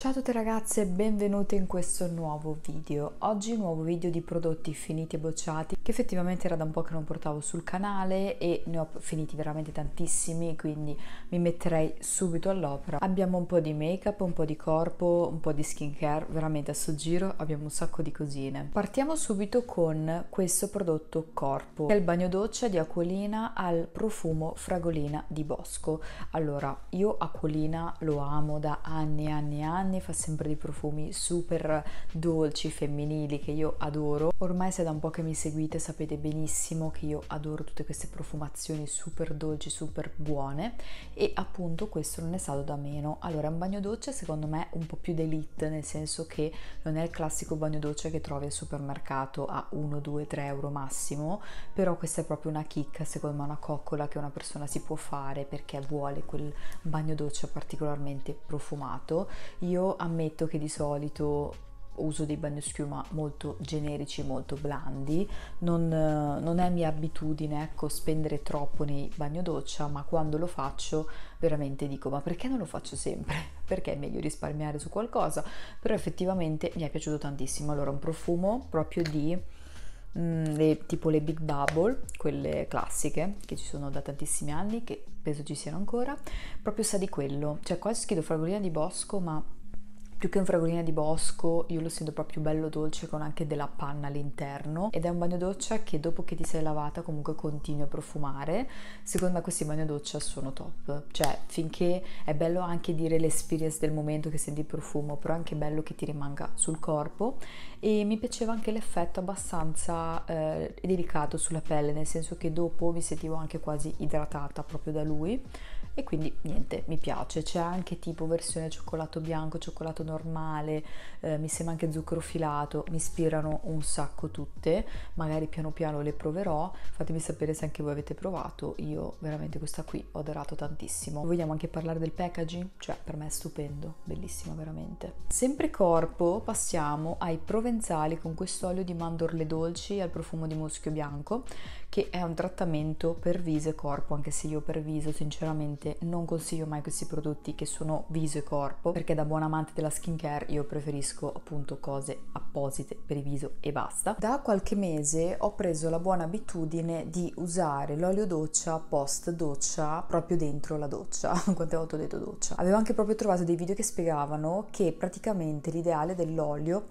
Ciao a tutte ragazze e benvenute in questo nuovo video. Oggi un nuovo video di prodotti finiti e bocciati che effettivamente era da un po' che non portavo sul canale e ne ho finiti veramente tantissimi quindi mi metterei subito all'opera. Abbiamo un po' di make up, un po' di corpo, un po' di skincare, veramente a sto giro abbiamo un sacco di cosine. Partiamo subito con questo prodotto corpo che è il bagno doccia di Acquolina al profumo fragolina di bosco. Allora io Acquolina lo amo da anni e anni e anni anni fa sempre dei profumi super dolci, femminili, che io adoro. Ormai se da un po' che mi seguite sapete benissimo che io adoro tutte queste profumazioni super dolci, super buone e appunto questo non è stato da meno. Allora, un bagno doccia secondo me un po' più d'elite, nel senso che non è il classico bagno doccia che trovi al supermercato a 1, 2, 3 euro massimo, però questa è proprio una chicca, secondo me una coccola che una persona si può fare perché vuole quel bagno doccia particolarmente profumato. Io io ammetto che di solito uso dei bagno schiuma molto generici, e molto blandi, non, non, è mia abitudine ecco, spendere troppo nei bagno doccia, ma quando lo faccio veramente dico ma perché non lo faccio sempre? Perché è meglio risparmiare su qualcosa? Però effettivamente mi è piaciuto tantissimo, allora un profumo proprio di... Mm, le, tipo le Big Bubble, quelle classiche che ci sono da tantissimi anni, che penso ci siano ancora, proprio sa di quello, cioè quasi schifo fragolina di bosco, ma più che un fragolino di bosco, io lo sento proprio bello dolce con anche della panna all'interno ed è un bagno doccia che dopo che ti sei lavata comunque continui a profumare. Secondo me questi bagno doccia sono top, cioè finché è bello anche dire l'experience del momento che senti il profumo, però è anche bello che ti rimanga sul corpo e mi piaceva anche l'effetto abbastanza eh, delicato sulla pelle, nel senso che dopo mi sentivo anche quasi idratata proprio da lui e quindi niente, mi piace. C'è anche tipo versione cioccolato bianco, cioccolato normale, eh, mi sembra anche zucchero filato, mi ispirano un sacco tutte, magari piano piano le proverò, fatemi sapere se anche voi avete provato, io veramente questa qui ho adorato tantissimo. Vogliamo anche parlare del packaging? Cioè per me è stupendo, bellissima veramente. Sempre corpo passiamo ai provenzali con questo olio di mandorle dolci al profumo di muschio bianco che è un trattamento per viso e corpo, anche se io per viso sinceramente non consiglio mai questi prodotti che sono viso e corpo, perché da buon amante della skincare io preferisco appunto cose apposite per il viso e basta. Da qualche mese ho preso la buona abitudine di usare l'olio doccia post doccia proprio dentro la doccia, quante volte ho detto doccia. Avevo anche proprio trovato dei video che spiegavano che praticamente l'ideale dell'olio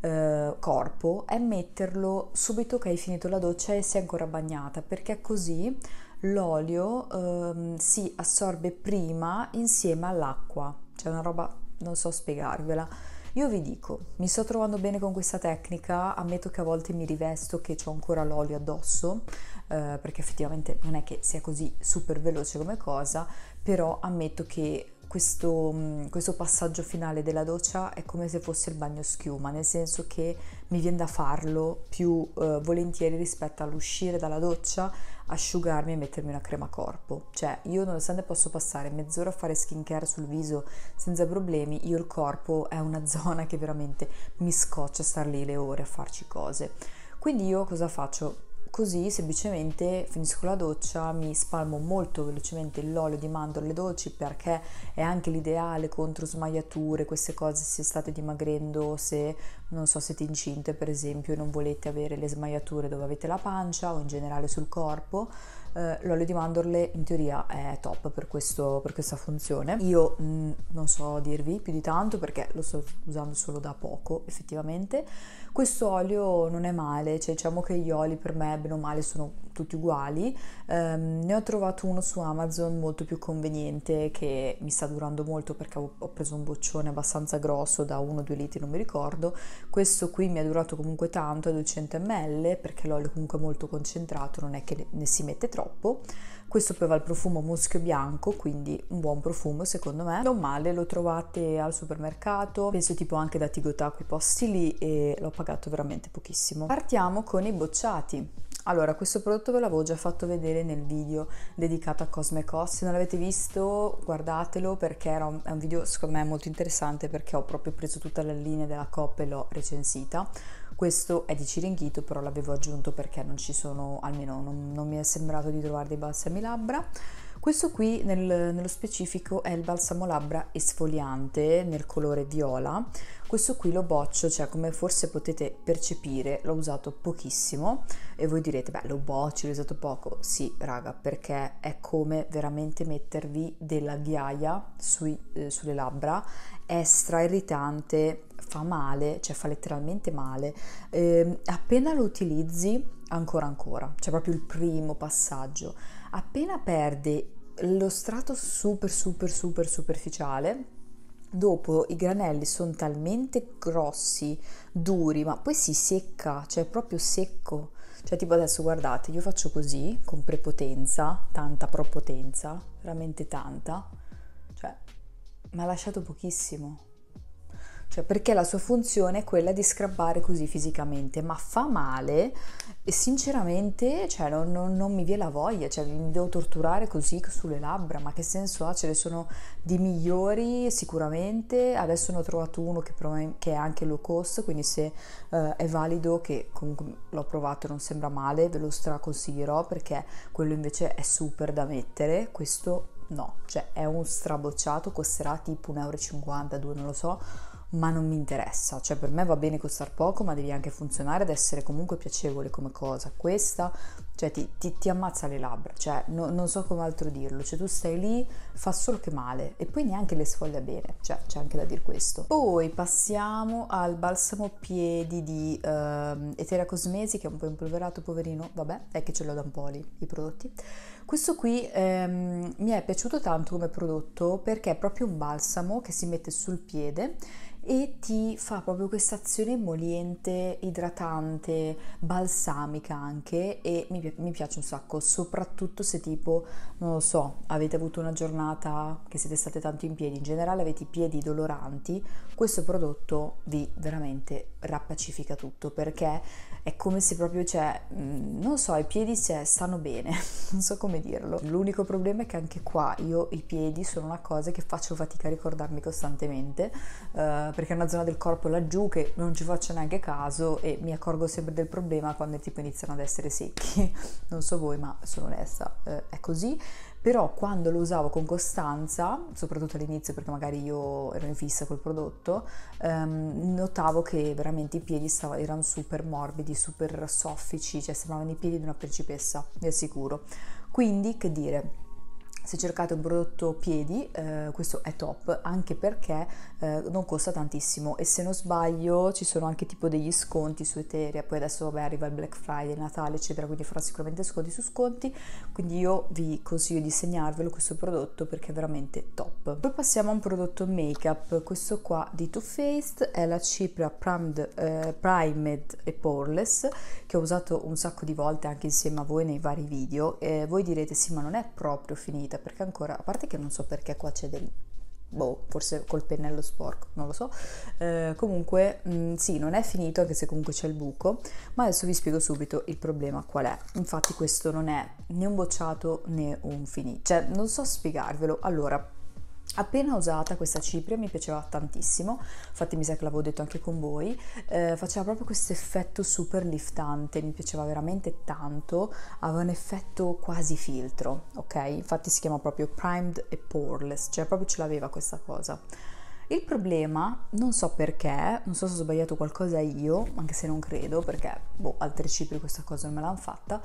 eh, corpo è metterlo subito che hai finito la doccia e sei ancora bagnata, perché così l'olio ehm, si assorbe prima insieme all'acqua. C'è una roba, non so spiegarvela. Io vi dico, mi sto trovando bene con questa tecnica, ammetto che a volte mi rivesto che ho ancora l'olio addosso, eh, perché effettivamente non è che sia così super veloce come cosa, però ammetto che questo, mm, questo, passaggio finale della doccia è come se fosse il bagno schiuma, nel senso che mi viene da farlo più eh, volentieri rispetto all'uscire dalla doccia, asciugarmi e mettermi una crema corpo. Cioè, io nonostante posso passare mezz'ora a fare skincare sul viso senza problemi, io il corpo è una zona che veramente mi scoccia star lì le ore a farci cose. Quindi io cosa faccio? Così semplicemente finisco la doccia, mi spalmo molto velocemente l'olio di mandorle dolci perché è anche l'ideale contro smagliature, queste cose se state dimagrendo, se non so siete incinte per esempio e non volete avere le smagliature dove avete la pancia o in generale sul corpo eh, l'olio di mandorle in teoria è top per, questo, per questa funzione. Io mh, mm, non so dirvi più di tanto perché lo sto usando solo da poco effettivamente. Questo olio non è male, cioè diciamo che gli oli per me bene o male sono tutti uguali, ehm, ne ho trovato uno su Amazon molto più conveniente che mi sta durando molto perché ho preso un boccione abbastanza grosso da 1-2 litri, non mi ricordo, questo qui mi è durato comunque tanto, è 200 ml perché l'olio è comunque molto concentrato, non è che ne si mette troppo, questo poi va al profumo muschio bianco, quindi un buon profumo secondo me, non male, lo trovate al supermercato, penso tipo anche da Tigotà, quei posti lì e l'ho pagato veramente pochissimo. Partiamo con i bocciati. Allora, questo prodotto ve l'avevo già fatto vedere nel video dedicato a Cosme Cos, se non l'avete visto guardatelo perché un, è un video secondo me molto interessante perché ho proprio preso tutta la linea della coppa e l'ho recensita. Questo è di Ciringhito, però l'avevo aggiunto perché non ci sono, almeno non, non mi è sembrato di trovare dei balsami labbra. Questo qui nel, nello specifico è il balsamo labbra esfoliante nel colore viola, questo qui lo boccio, cioè come forse potete percepire, l'ho usato pochissimo e voi direte, beh, lo boccio, l'ho usato poco. Sì, raga, perché è come veramente mettervi della ghiaia sui, eh, sulle labbra, è stra irritante, fa male, cioè fa letteralmente male. Eh, appena lo utilizzi, ancora ancora, cioè proprio il primo passaggio, appena perde lo strato super super super superficiale dopo i granelli sono talmente grossi, duri, ma poi si secca, cioè proprio secco. Cioè tipo adesso guardate, io faccio così, con prepotenza, tanta propotenza, veramente tanta, cioè mi ha lasciato pochissimo cioè perché la sua funzione è quella di scrabbare così fisicamente, ma fa male e sinceramente cioè, non, non, non, mi viene la voglia, cioè, mi devo torturare così sulle labbra, ma che senso ha? Ce ne sono di migliori sicuramente, adesso ne ho trovato uno che, che è anche low cost, quindi se eh, è valido, che comunque l'ho provato e non sembra male, ve lo straconsiglierò perché quello invece è super da mettere, questo no, cioè è un strabocciato, costerà tipo 1,50€, euro, 2 non lo so, ma non mi interessa, cioè per me va bene costare poco, ma devi anche funzionare ad essere comunque piacevole come cosa. Questa, cioè ti, ti, ti ammazza le labbra, cioè no, non so come altro dirlo, cioè tu stai lì, fa solo che male e poi neanche le sfoglia bene, cioè c'è anche da dire questo. Poi passiamo al balsamo piedi di uh, ehm, Eteria Cosmesi, che è un po' impolverato, poverino, vabbè, è che ce l'ho da un po' lì i prodotti. Questo qui ehm, mi è piaciuto tanto come prodotto perché è proprio un balsamo che si mette sul piede e ti fa proprio questa azione emoliente, idratante, balsamica anche e mi, mi, piace un sacco, soprattutto se tipo, non lo so, avete avuto una giornata che siete state tanto in piedi, in generale avete i piedi doloranti, questo prodotto vi veramente rappacifica tutto perché è come se proprio, cioè, mm, non so, i piedi se stanno bene, non so come dirlo. L'unico problema è che anche qua io i piedi sono una cosa che faccio fatica a ricordarmi costantemente. Uh, perché è una zona del corpo laggiù che non ci faccio neanche caso e mi accorgo sempre del problema quando tipo iniziano ad essere secchi. Non so voi, ma sono onesta, eh, è così. Però quando lo usavo con costanza, soprattutto all'inizio perché magari io ero in fissa col prodotto, ehm, notavo che veramente i piedi stava, erano super morbidi, super soffici, cioè sembravano i piedi di una principessa, vi assicuro. Quindi, che dire, se cercate un prodotto piedi eh, questo è top anche perché eh, non costa tantissimo e se non sbaglio ci sono anche tipo degli sconti su Ethereum, poi adesso vabbè arriva il Black Friday, Natale eccetera, quindi farà sicuramente sconti su sconti, quindi io vi consiglio di segnarvelo questo prodotto perché è veramente top. Poi passiamo a un prodotto make up, questo qua di Too Faced è la cipria primed, eh, primed e poreless che ho usato un sacco di volte anche insieme a voi nei vari video e voi direte sì ma non è proprio finita perché ancora, a parte che non so perché qua c'è del boh, forse col pennello sporco, non lo so. Eh, comunque, mh, mm, sì, non è finito, anche se comunque c'è il buco, ma adesso vi spiego subito il problema qual è. Infatti questo non è né un bocciato né un finito, cioè non so spiegarvelo. Allora, Appena usata questa cipria mi piaceva tantissimo, infatti mi sa che l'avevo detto anche con voi, eh, faceva proprio questo effetto super liftante, mi piaceva veramente tanto, aveva un effetto quasi filtro, ok? Infatti si chiama proprio primed e poreless, cioè proprio ce l'aveva questa cosa. Il problema, non so perché, non so se ho sbagliato qualcosa io, anche se non credo, perché boh, altre cipri questa cosa non me l'hanno fatta,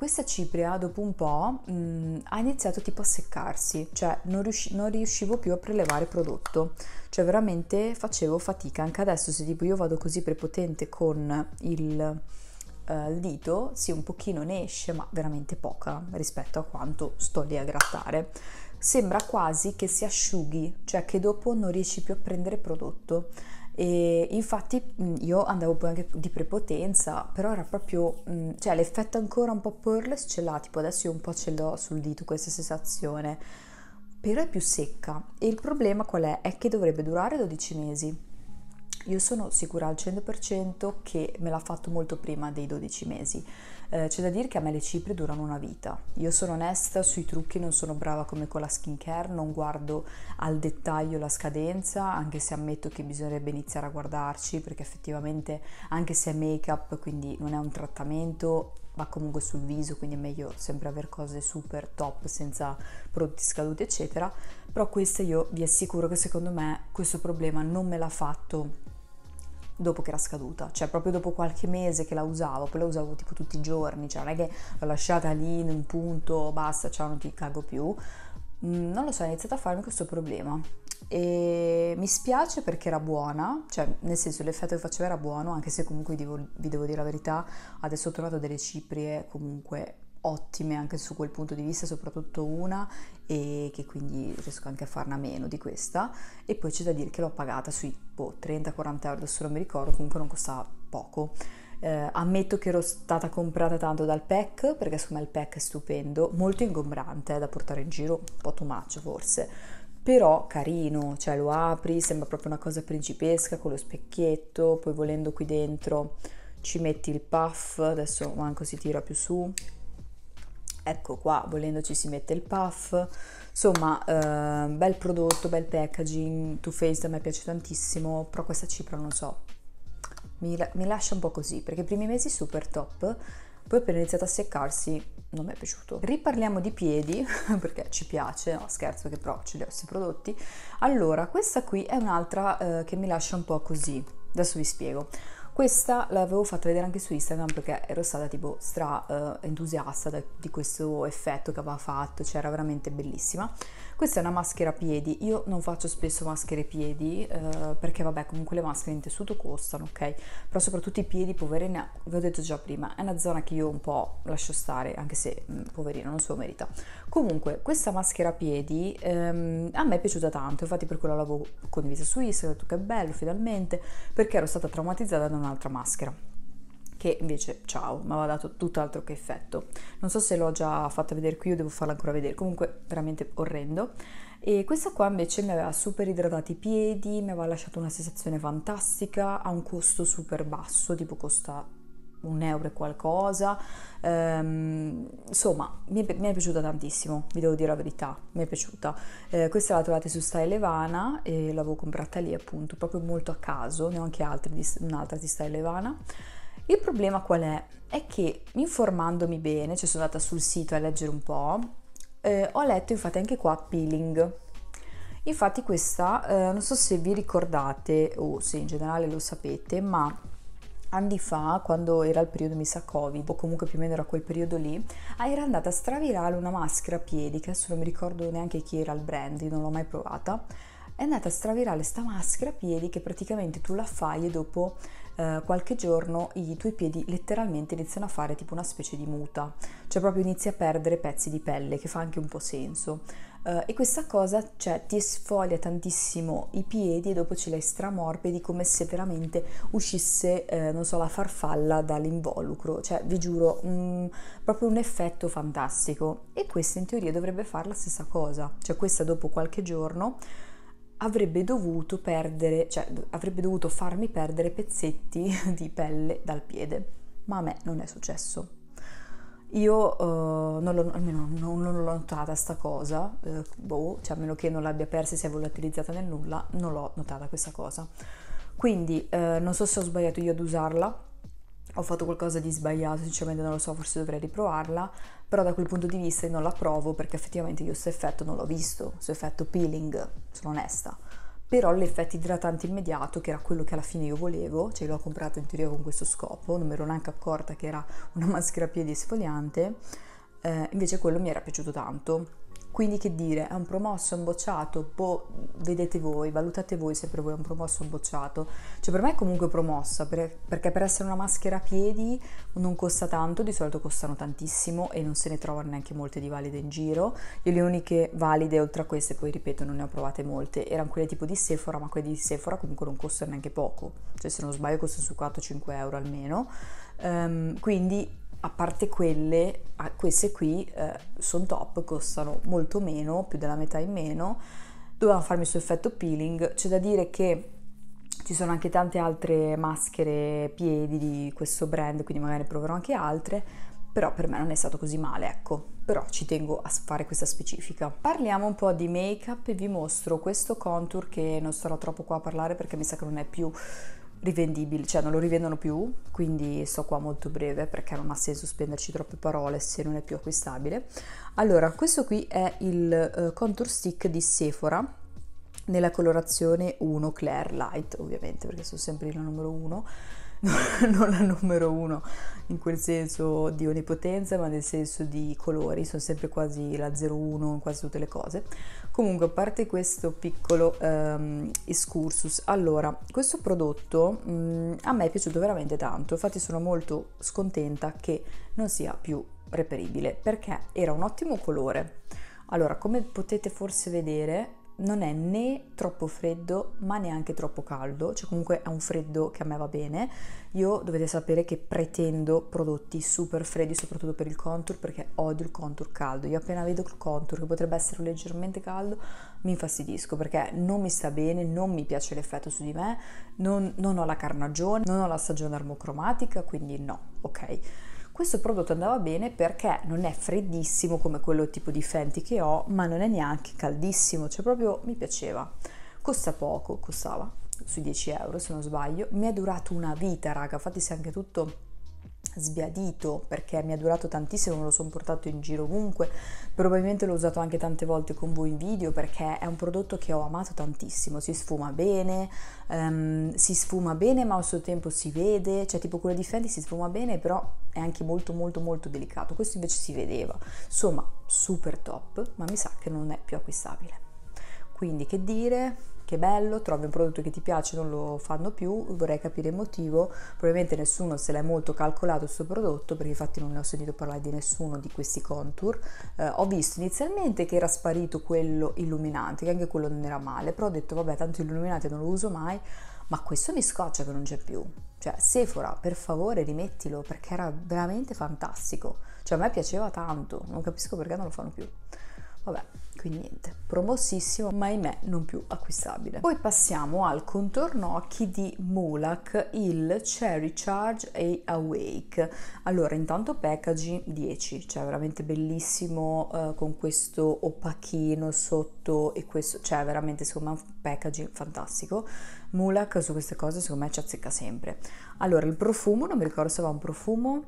questa cipria dopo un po' mh, mm, ha iniziato tipo a seccarsi, cioè non, riusci- non riuscivo più a prelevare prodotto, cioè veramente facevo fatica. Anche adesso se tipo io vado così prepotente con il, eh, il dito, sì un pochino ne esce, ma veramente poca rispetto a quanto sto lì a grattare sembra quasi che si asciughi, cioè che dopo non riesci più a prendere prodotto. E infatti mm, io andavo poi anche di prepotenza, però era proprio, mm, cioè l'effetto ancora un po' porless ce l'ha, tipo adesso io un po' ce l'ho sul dito questa sensazione, però è più secca e il problema qual è? È che dovrebbe durare 12 mesi io sono sicura al 100% che me l'ha fatto molto prima dei 12 mesi. Eh, c'è da dire che a me le cipre durano una vita. Io sono onesta, sui trucchi non sono brava come con la skincare, non guardo al dettaglio la scadenza, anche se ammetto che bisognerebbe iniziare a guardarci perché effettivamente anche se è make up, quindi non è un trattamento, va comunque sul viso, quindi è meglio sempre avere cose super top senza prodotti scaduti, eccetera. Però questa io vi assicuro che secondo me questo problema non me l'ha fatto dopo che era scaduta, cioè proprio dopo qualche mese che la usavo, poi la usavo tipo tutti i giorni, cioè non è che l'ho lasciata lì in un punto, basta, ciao, non ti cago più. Mm, non lo so, ho iniziato a farmi questo problema e mi spiace perché era buona, cioè nel senso l'effetto che faceva era buono, anche se comunque vi devo, vi devo dire la verità, adesso ho trovato delle ciprie comunque ottime anche su quel punto di vista, soprattutto una, e che quindi riesco anche a farne a meno di questa. E poi c'è da dire che l'ho pagata sui boh, 30-40 euro, adesso non mi ricordo, comunque non costava poco. Eh, ammetto che ero stata comprata tanto dal pack, perché secondo me il pack è stupendo, molto ingombrante eh, da portare in giro, un po' tomaccio forse, però carino, cioè lo apri, sembra proprio una cosa principesca con lo specchietto, poi volendo qui dentro ci metti il puff, adesso manco si tira più su, ecco qua volendoci si mette il puff insomma eh, bel prodotto bel packaging Too Faced a me piace tantissimo però questa cipra non so mi, mi, lascia un po' così perché i primi mesi super top poi appena iniziato a seccarsi non mi è piaciuto riparliamo di piedi perché ci piace no scherzo che però ce li ho questi prodotti allora questa qui è un'altra eh, che mi lascia un po' così adesso vi spiego questa l'avevo fatta vedere anche su Instagram perché ero stata tipo stra eh, entusiasta da, di questo effetto che aveva fatto, cioè era veramente bellissima. Questa è una maschera piedi, io non faccio spesso maschere piedi eh, perché vabbè comunque le maschere in tessuto costano, ok? Però soprattutto i piedi, poverina, vi ho detto già prima, è una zona che io un po' lascio stare, anche se mh, mm, poverina non se lo merita. Comunque questa maschera piedi ehm, a me è piaciuta tanto, infatti per quello l'avevo condivisa su Instagram, ho detto che è bello finalmente, perché ero stata traumatizzata da una un'altra maschera che invece ciao mi aveva dato tutt'altro che effetto non so se l'ho già fatta vedere qui o devo farla ancora vedere comunque veramente orrendo e questa qua invece mi aveva super idratato i piedi mi aveva lasciato una sensazione fantastica a un costo super basso tipo costa un euro e qualcosa. Ehm, insomma, mi è, mi è, piaciuta tantissimo, vi devo dire la verità, mi è piaciuta. Eh, questa la trovate su Style Levana e l'avevo comprata lì appunto, proprio molto a caso, ne ho anche altre di, un'altra di Style Levana. Il problema qual è? È che informandomi bene, cioè sono andata sul sito a leggere un po', eh, ho letto infatti anche qua peeling. Infatti questa, eh, non so se vi ricordate o se in generale lo sapete, ma anni fa, quando era il periodo mi sa Covid, o comunque più o meno era quel periodo lì, ah, era andata a stravirale una maschera a piedi, che adesso non mi ricordo neanche chi era il brand, non l'ho mai provata. È andata a stravirale sta maschera a piedi che praticamente tu la fai e dopo eh, qualche giorno i tuoi piedi letteralmente iniziano a fare tipo una specie di muta, cioè proprio inizi a perdere pezzi di pelle che fa anche un po' senso Uh, e questa cosa cioè, ti sfoglia tantissimo i piedi e dopo ce l'hai stramorbidi come se veramente uscisse, eh, non so, la farfalla dall'involucro. Cioè, vi giuro, mh, mm, proprio un effetto fantastico. E questa in teoria dovrebbe fare la stessa cosa. Cioè, questa dopo qualche giorno avrebbe dovuto perdere, cioè avrebbe dovuto farmi perdere pezzetti di pelle dal piede. Ma a me non è successo. Io eh, non, l'ho, almeno, non, non, l'ho notata questa cosa, eh, boh, cioè a meno che non l'abbia persa e sia volatilizzata nel nulla, non l'ho notata questa cosa. Quindi eh, non so se ho sbagliato io ad usarla, ho fatto qualcosa di sbagliato, sinceramente non lo so, forse dovrei riprovarla, però da quel punto di vista non la provo perché effettivamente io questo effetto non l'ho visto, questo effetto peeling, sono onesta però l'effetto idratante immediato, che era quello che alla fine io volevo, cioè l'ho comprato in teoria con questo scopo, non mi ero neanche accorta che era una maschera piedi esfoliante, eh, invece quello mi era piaciuto tanto quindi che dire, è un promosso, è un bocciato, boh, vedete voi, valutate voi se per voi è un promosso o un bocciato. Cioè per me è comunque promossa, per, perché per essere una maschera a piedi non costa tanto, di solito costano tantissimo e non se ne trovano neanche molte di valide in giro. Io le uniche valide oltre a queste, poi ripeto, non ne ho provate molte, erano quelle tipo di Sephora, ma quelle di Sephora comunque non costano neanche poco, cioè se non sbaglio costano su 4-5 euro almeno. Um, quindi a parte quelle, queste qui eh, sono top, costano molto meno, più della metà in meno, dovevano farmi su effetto peeling, c'è da dire che ci sono anche tante altre maschere piedi di questo brand, quindi magari proverò anche altre, però per me non è stato così male, ecco, però ci tengo a fare questa specifica. Parliamo un po' di make up e vi mostro questo contour che non starò troppo qua a parlare perché mi sa che non è più rivendibili, cioè non lo rivendono più, quindi sto qua molto breve perché non ha senso spenderci troppe parole se non è più acquistabile. Allora, questo qui è il eh, contour stick di Sephora nella colorazione 1 Claire Light, ovviamente, perché sono sempre il numero 1 non la numero uno in quel senso di onnipotenza, ma nel senso di colori, sono sempre quasi la 01 in quasi tutte le cose. Comunque, a parte questo piccolo um, excursus, allora, questo prodotto um, a me è piaciuto veramente tanto, infatti sono molto scontenta che non sia più reperibile, perché era un ottimo colore. Allora, come potete forse vedere, non è né troppo freddo ma neanche troppo caldo, cioè comunque è un freddo che a me va bene. Io dovete sapere che pretendo prodotti super freddi soprattutto per il contour perché odio il contour caldo. Io appena vedo il contour che potrebbe essere leggermente caldo mi infastidisco perché non mi sta bene, non mi piace l'effetto su di me, non, non ho la carnagione, non ho la stagione armocromatica, quindi no, ok. Questo prodotto andava bene perché non è freddissimo come quello tipo di Fenty che ho, ma non è neanche caldissimo, cioè proprio mi piaceva. Costa poco, costava sui 10 euro se non sbaglio, mi è durato una vita raga, infatti se anche tutto sbiadito perché mi ha durato tantissimo, me lo sono portato in giro ovunque, probabilmente l'ho usato anche tante volte con voi in video perché è un prodotto che ho amato tantissimo, si sfuma bene, um, si sfuma bene ma al suo tempo si vede, cioè tipo quello di Fendi si sfuma bene però è anche molto molto molto delicato, questo invece si vedeva, insomma super top ma mi sa che non è più acquistabile. Quindi che dire, che bello, trovi un prodotto che ti piace, non lo fanno più, vorrei capire il motivo, probabilmente nessuno se l'è molto calcolato questo prodotto perché infatti non ne ho sentito parlare di nessuno di questi contour, eh, ho visto inizialmente che era sparito quello illuminante, che anche quello non era male, però ho detto vabbè tanto illuminante non lo uso mai, ma questo mi scoccia che non c'è più. Cioè, Sephora, per favore rimettilo perché era veramente fantastico. Cioè, a me piaceva tanto, non capisco perché non lo fanno più. Vabbè, quindi niente, promossissimo, ma ahimè non più acquistabile. Poi passiamo al contorno occhi di Mulak, il Cherry Charge e Awake. Allora, intanto packaging 10, cioè veramente bellissimo eh, con questo opachino sotto e questo, cioè veramente secondo me un packaging fantastico. Mulak su queste cose secondo me ci azzecca sempre. Allora, il profumo, non mi ricordo se aveva un profumo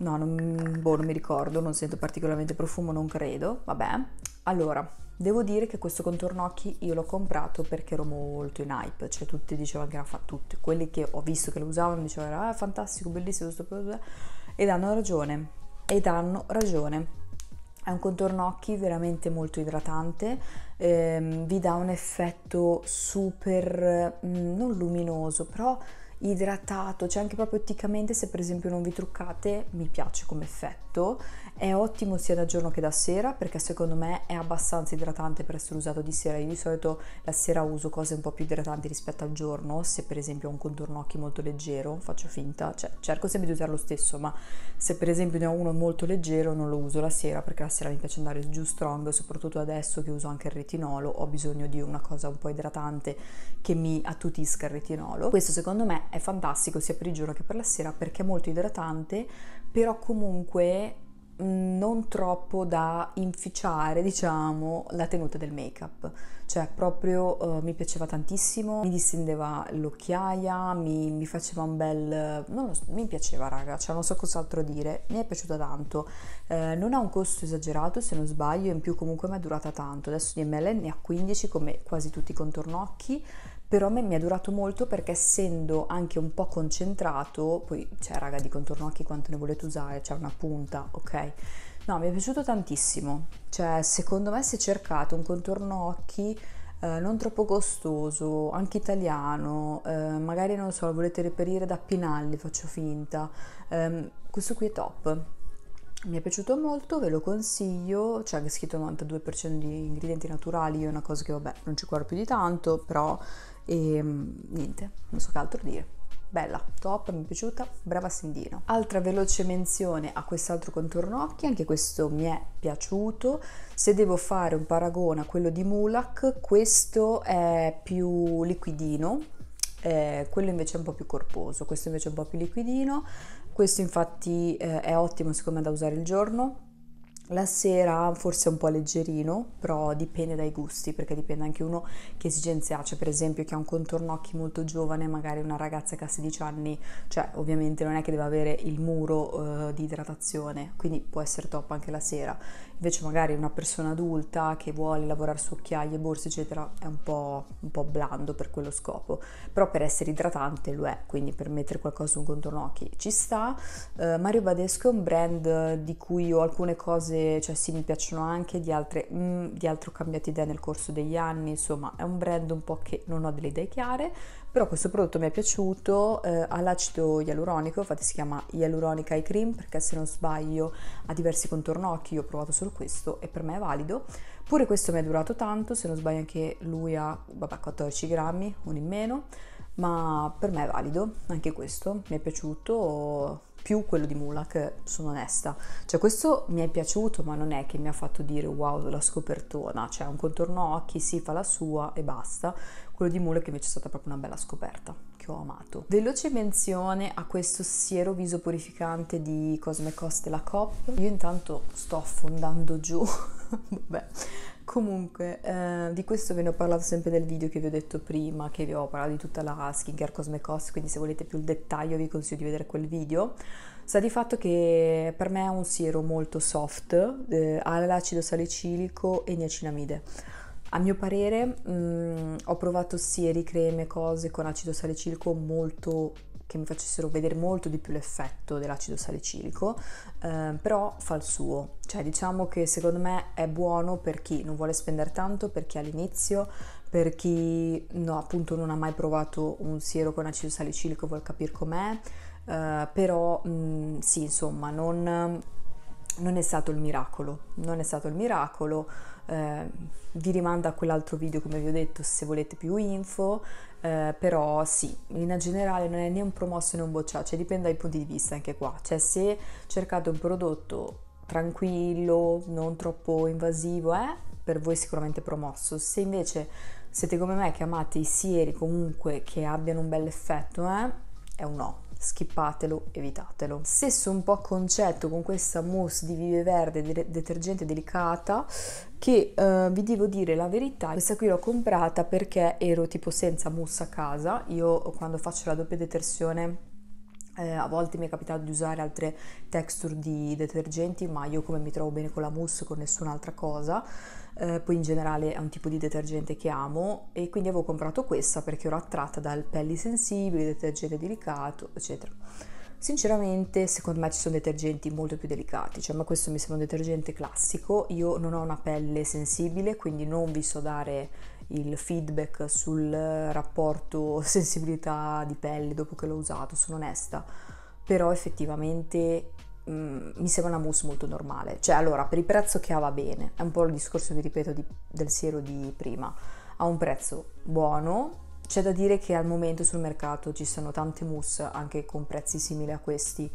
No, non, boh, non mi ricordo, non sento particolarmente profumo, non credo. Vabbè. Allora, devo dire che questo contorno occhi io l'ho comprato perché ero molto in hype, cioè tutti dicevano che era fatto, tutti quelli che ho visto che lo usavano dicevano ah, fantastico, bellissimo questo prodotto ed hanno ragione. Ed hanno ragione. È un contorno occhi veramente molto idratante, ehm, vi dà un effetto super mh, mm, non luminoso, però idratato, cioè anche proprio otticamente se per esempio non vi truccate mi piace come effetto è ottimo sia da giorno che da sera perché secondo me è abbastanza idratante per essere usato di sera. Io di solito la sera uso cose un po' più idratanti rispetto al giorno, se per esempio ho un contorno occhi molto leggero, faccio finta, cioè cerco sempre di usare lo stesso, ma se per esempio ne ho uno molto leggero non lo uso la sera perché la sera mi piace andare giù strong, soprattutto adesso che uso anche il retinolo, ho bisogno di una cosa un po' idratante che mi attutisca il retinolo. Questo secondo me è fantastico sia per il giorno che per la sera perché è molto idratante, però comunque non troppo da inficiare, diciamo, la tenuta del make-up. Cioè, proprio eh, mi piaceva tantissimo, mi distendeva l'occhiaia, mi, mi faceva un bel... Non so, mi piaceva, raga, cioè non so cos'altro dire, mi è piaciuta tanto. Eh, non ha un costo esagerato, se non sbaglio, in più comunque mi è durata tanto. Adesso di ML ne ha 15, come quasi tutti i contornocchi, però a me mi è durato molto perché essendo anche un po' concentrato, poi cioè raga di contorno occhi quanto ne volete usare, c'è una punta, ok? No, mi è piaciuto tantissimo, cioè secondo me se cercate un contorno occhi eh, non troppo costoso, anche italiano, eh, magari non so, lo volete reperire da Pinalli, faccio finta, eh, questo qui è top, mi è piaciuto molto, ve lo consiglio, c'è anche scritto 92% di ingredienti naturali, è una cosa che vabbè non ci guardo più di tanto, però e mm, niente, non so che altro dire. Bella, top, mi è piaciuta, brava Sindino. Altra veloce menzione a quest'altro contorno occhi, anche questo mi è piaciuto. Se devo fare un paragone a quello di Mulak, questo è più liquidino, eh, quello invece è un po' più corposo, questo invece è un po' più liquidino. Questo infatti eh, è ottimo secondo me da usare il giorno, la sera forse un po' leggerino, però dipende dai gusti, perché dipende anche uno che esigenze ha, cioè per esempio chi ha un contorno occhi molto giovane, magari una ragazza che ha 16 anni, cioè ovviamente non è che deve avere il muro eh, di idratazione, quindi può essere top anche la sera. Invece magari una persona adulta che vuole lavorare su occhiaie, borse eccetera è un po', un po' blando per quello scopo, però per essere idratante lo è, quindi per mettere qualcosa su un contorno occhi ci sta. Eh, Mario Badesco è un brand di cui ho alcune cose cioè sì mi piacciono anche, di, altre, mh, mm, di altro ho cambiato idea nel corso degli anni, insomma è un brand un po' che non ho delle idee chiare, però questo prodotto mi è piaciuto, eh, ha l'acido ialuronico, infatti si chiama Ialuronica Eye Cream perché se non sbaglio ha diversi contornocchi, io ho provato solo questo e per me è valido, pure questo mi è durato tanto, se non sbaglio anche lui ha vabbè, 14 grammi, uno in meno, ma per me è valido anche questo, mi è piaciuto più quello di Mulak, sono onesta. Cioè questo mi è piaciuto, ma non è che mi ha fatto dire wow la scopertona, cioè un contorno occhi, si fa la sua e basta. Quello di Mulak invece è stata proprio una bella scoperta che ho amato. Veloce menzione a questo siero viso purificante di Cosme Coste la Cop. Io intanto sto affondando giù, vabbè, Comunque, eh, di questo ve ne ho parlato sempre nel video che vi ho detto prima, che vi ho parlato di tutta la skincare Cosme Cost, quindi se volete più il dettaglio vi consiglio di vedere quel video. Sta di fatto che per me è un siero molto soft, eh, ha l'acido salicilico e niacinamide. A mio parere mh, mm, ho provato sieri, creme, cose con acido salicilico molto che mi facessero vedere molto di più l'effetto dell'acido salicilico, eh, però fa il suo, cioè diciamo che secondo me è buono per chi non vuole spendere tanto, per chi all'inizio, per chi no, appunto non ha mai provato un siero con acido salicilico vuol capire com'è, eh, però mh, mm, sì insomma non non è stato il miracolo, non è stato il miracolo, eh, vi rimando a quell'altro video come vi ho detto se volete più info, eh, però sì, in linea generale non è né un promosso né un bocciato, cioè dipende dai punti di vista anche qua, cioè se cercate un prodotto tranquillo, non troppo invasivo, eh, per voi sicuramente promosso, se invece siete come me che amate i sieri comunque che abbiano un bel effetto, eh, è un no skippatelo, evitatelo. Stesso un po' concetto con questa mousse di vive verde de- detergente delicata che uh, vi devo dire la verità, questa qui l'ho comprata perché ero tipo senza mousse a casa, io quando faccio la doppia detersione eh, a volte mi è capitato di usare altre texture di detergenti, ma io come mi trovo bene con la mousse, con nessun'altra cosa, eh, poi in generale è un tipo di detergente che amo e quindi avevo comprato questa perché ero attratta dal pelli sensibili, detergente delicato, eccetera. Sinceramente, secondo me ci sono detergenti molto più delicati, cioè, ma questo mi sembra un detergente classico. Io non ho una pelle sensibile, quindi non vi so dare il feedback sul rapporto sensibilità di pelle dopo che l'ho usato, sono onesta. Però effettivamente Mm, mi sembra una mousse molto normale. Cioè, allora, per il prezzo che ha va bene. È un po' il discorso, vi ripeto, di, del siero di prima. Ha un prezzo buono. C'è da dire che al momento sul mercato ci sono tante mousse anche con prezzi simili a questi,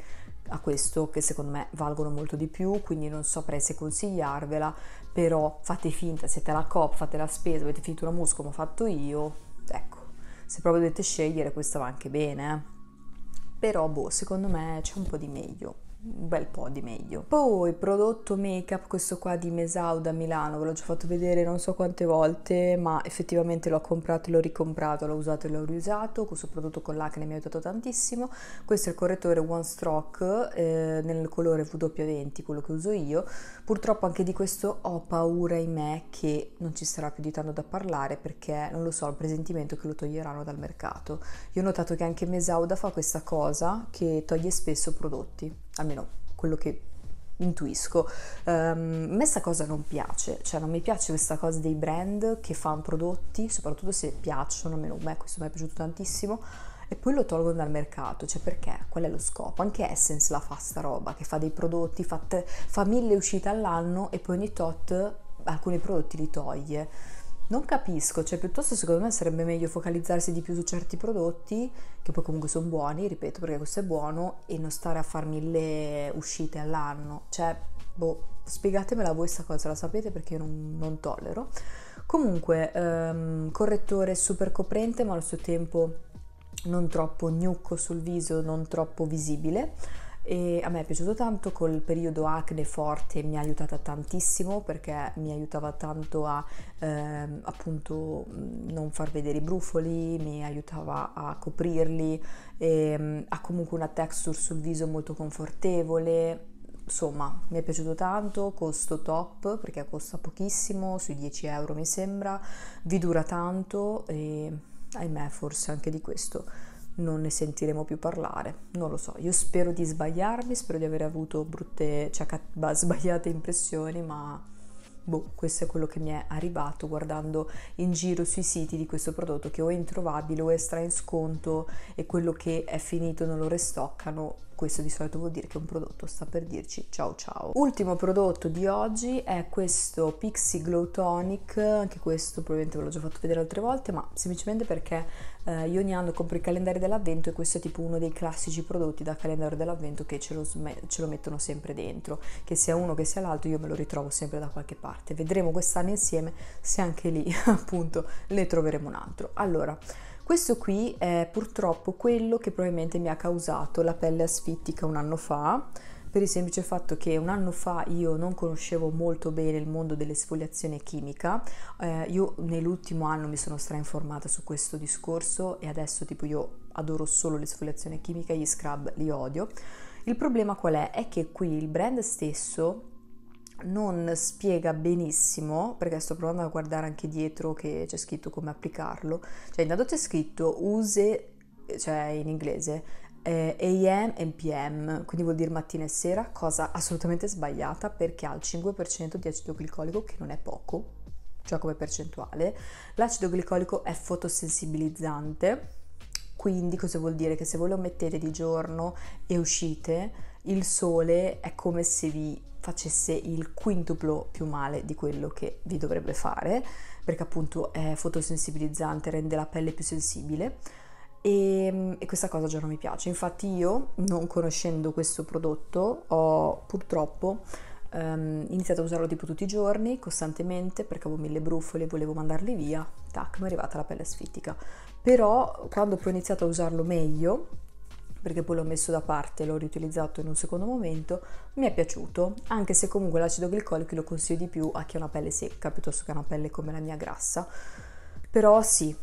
a questo che secondo me valgono molto di più, quindi non saprei so se consigliarvela, però fate finta, siete alla COP, fate la spesa, avete finito una mousse come ho fatto io, ecco, se proprio dovete scegliere questa va anche bene, eh. però boh, secondo me c'è un po' di meglio un bel po' di meglio. Poi prodotto make up, questo qua di Mesau da Milano, ve l'ho già fatto vedere non so quante volte, ma effettivamente l'ho comprato, e l'ho ricomprato, l'ho usato e l'ho riusato. Questo prodotto con l'acne mi ha aiutato tantissimo. Questo è il correttore One Stroke eh, nel colore W20, quello che uso io. Purtroppo anche di questo ho paura in me che non ci sarà più di tanto da parlare perché non lo so, ho il presentimento che lo toglieranno dal mercato. Io ho notato che anche Mesauda fa questa cosa che toglie spesso prodotti almeno quello che intuisco. Um, a me sta cosa non piace, cioè non mi piace questa cosa dei brand che fanno prodotti, soprattutto se piacciono, almeno a me questo mi è piaciuto tantissimo, e poi lo tolgono dal mercato, cioè perché? Qual è lo scopo? Anche Essence la fa sta roba, che fa dei prodotti, fa, t- fa mille uscite all'anno e poi ogni tot alcuni prodotti li toglie non capisco, cioè piuttosto secondo me sarebbe meglio focalizzarsi di più su certi prodotti che poi comunque sono buoni, ripeto perché questo è buono e non stare a far mille uscite all'anno, cioè boh, spiegatemela voi questa cosa, la sapete perché io non, non tollero. Comunque, ehm, correttore super coprente ma allo stesso tempo non troppo gnucco sul viso, non troppo visibile e a me è piaciuto tanto col periodo acne forte mi ha aiutata tantissimo perché mi aiutava tanto a ehm, appunto non far vedere i brufoli mi aiutava a coprirli ehm, ha comunque una texture sul viso molto confortevole insomma mi è piaciuto tanto, costo top perché costa pochissimo, sui 10 euro mi sembra, vi dura tanto e ahimè forse anche di questo non ne sentiremo più parlare, non lo so, io spero di sbagliarmi, spero di aver avuto brutte, cioè, sbagliate impressioni, ma boh, questo è quello che mi è arrivato guardando in giro sui siti di questo prodotto che o è introvabile o è stra in sconto e quello che è finito non lo restoccano questo di solito vuol dire che un prodotto sta per dirci ciao ciao. Ultimo prodotto di oggi è questo Pixie Glow Tonic, anche questo probabilmente ve l'ho già fatto vedere altre volte, ma semplicemente perché eh, io ogni anno compro i calendari dell'avvento e questo è tipo uno dei classici prodotti da calendario dell'avvento che ce lo, ce lo mettono sempre dentro, che sia uno che sia l'altro io me lo ritrovo sempre da qualche parte. Vedremo quest'anno insieme se anche lì appunto ne troveremo un altro. Allora, questo qui è purtroppo quello che probabilmente mi ha causato la pelle asfittica un anno fa, per il semplice fatto che un anno fa io non conoscevo molto bene il mondo dell'esfoliazione chimica, eh, io nell'ultimo anno mi sono strainformata su questo discorso e adesso tipo io adoro solo l'esfoliazione chimica, gli scrub li odio. Il problema qual è? È che qui il brand stesso non spiega benissimo, perché sto provando a guardare anche dietro che c'è scritto come applicarlo, cioè intanto c'è scritto use, cioè in inglese, eh, AM e PM, quindi vuol dire mattina e sera, cosa assolutamente sbagliata perché ha il 5% di acido glicolico che non è poco, cioè come percentuale. L'acido glicolico è fotosensibilizzante, quindi cosa vuol dire? Che se voi lo mettete di giorno e uscite, il sole è come se vi facesse il quintuplo più male di quello che vi dovrebbe fare, perché appunto è fotosensibilizzante, rende la pelle più sensibile. E, ehm, e, questa cosa già non mi piace. Infatti io, non conoscendo questo prodotto, ho purtroppo ehm, iniziato a usarlo tipo tutti i giorni, costantemente, perché avevo mille brufole e volevo mandarli via. Tac, mi è arrivata la pelle asfittica. Però quando poi ho iniziato a usarlo meglio, perché poi l'ho messo da parte, e l'ho riutilizzato in un secondo momento, mi è piaciuto, anche se comunque l'acido glicolico lo consiglio di più a chi ha una pelle secca piuttosto che una pelle come la mia grassa. Però sì,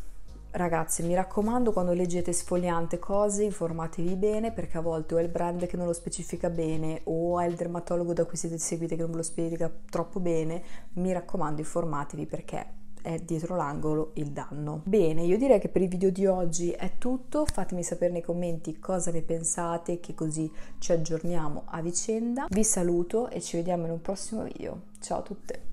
Ragazzi, mi raccomando, quando leggete sfogliante cose informatevi bene perché a volte o è il brand che non lo specifica bene o è il dermatologo da cui siete seguiti che non ve lo spiega troppo bene. Mi raccomando, informatevi perché è dietro l'angolo il danno. Bene, io direi che per il video di oggi è tutto, fatemi sapere nei commenti cosa ne pensate, che così ci aggiorniamo a vicenda. Vi saluto e ci vediamo in un prossimo video. Ciao a tutte!